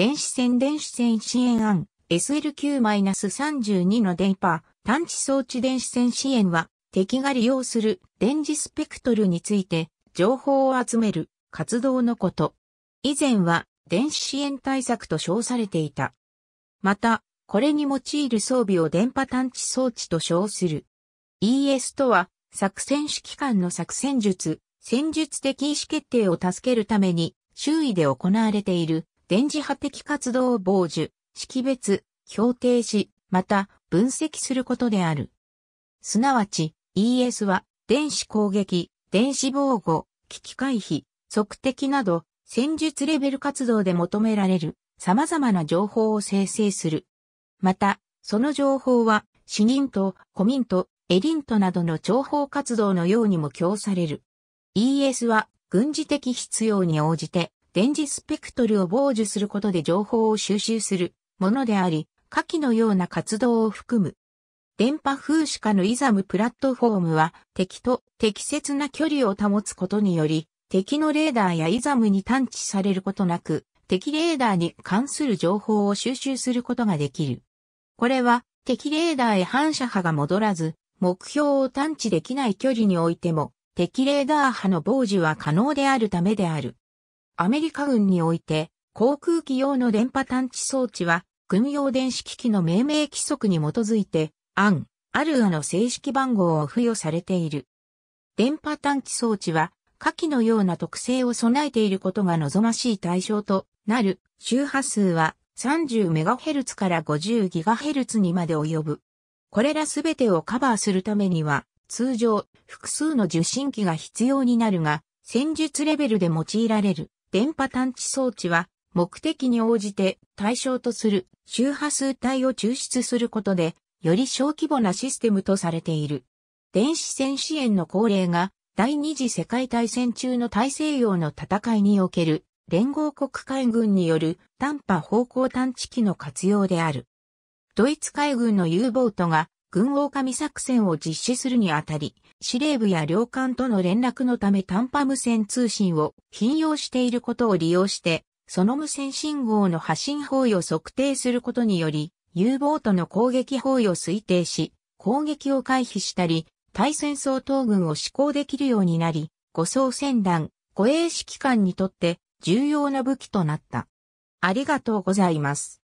電子線電子線支援案 SLQ-32 の電波探知装置電子線支援は敵が利用する電磁スペクトルについて情報を集める活動のこと。以前は電子支援対策と称されていた。また、これに用いる装備を電波探知装置と称する。ES とは作戦指揮官の作戦術、戦術的意思決定を助けるために周囲で行われている電磁波的活動を傍受、識別、評定し、また分析することである。すなわち ES は電子攻撃、電子防護、危機回避、測的など戦術レベル活動で求められる様々な情報を生成する。また、その情報は市民と古民とエリントなどの情報活動のようにも供される。ES は軍事的必要に応じて電磁スペクトルを傍受することで情報を収集するものであり、下記のような活動を含む。電波風し化のイザムプラットフォームは敵と適切な距離を保つことにより、敵のレーダーやイザムに探知されることなく、敵レーダーに関する情報を収集することができる。これは敵レーダーへ反射波が戻らず、目標を探知できない距離においても、敵レーダー波の傍受は可能であるためである。アメリカ軍において、航空機用の電波探知装置は、軍用電子機器の命名規則に基づいて、アン、アルアの正式番号を付与されている。電波探知装置は、下記のような特性を備えていることが望ましい対象となる周波数は 30MHz から 50GHz にまで及ぶ。これらすべてをカバーするためには、通常、複数の受信機が必要になるが、戦術レベルで用いられる。電波探知装置は、目的に応じて対象とする周波数帯を抽出することで、より小規模なシステムとされている。電子戦支援の恒例が、第二次世界大戦中の大西洋の戦いにおける連合国海軍による短波方向探知機の活用である。ドイツ海軍の U ボートが軍狼神作戦を実施するにあたり、司令部や領艦との連絡のため短波無線通信を頻用していることを利用して、その無線信号の発信方位を測定することにより、U ボートの攻撃方位を推定し、攻撃を回避したり、対戦相当軍を施行できるようになり、護送船団、護衛指揮官にとって重要な武器となった。ありがとうございます。